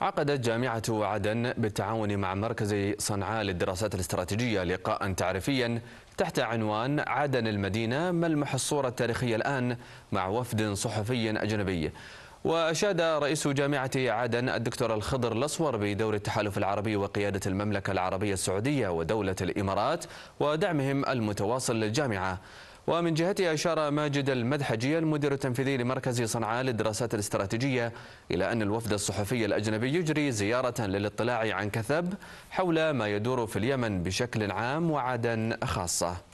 عقدت جامعة عدن بالتعاون مع مركز صنعاء للدراسات الاستراتيجية لقاء تعريفيا تحت عنوان عدن المدينة ملمح الصورة التاريخية الآن مع وفد صحفي أجنبي وأشاد رئيس جامعة عدن الدكتور الخضر الأصور بدور التحالف العربي وقيادة المملكة العربية السعودية ودولة الإمارات ودعمهم المتواصل للجامعة ومن جهته أشار ماجد المدحجي المدير التنفيذي لمركز صنعاء للدراسات الاستراتيجية إلى أن الوفد الصحفي الأجنبي يجري زيارة للاطلاع عن كثب حول ما يدور في اليمن بشكل عام وعدن خاصة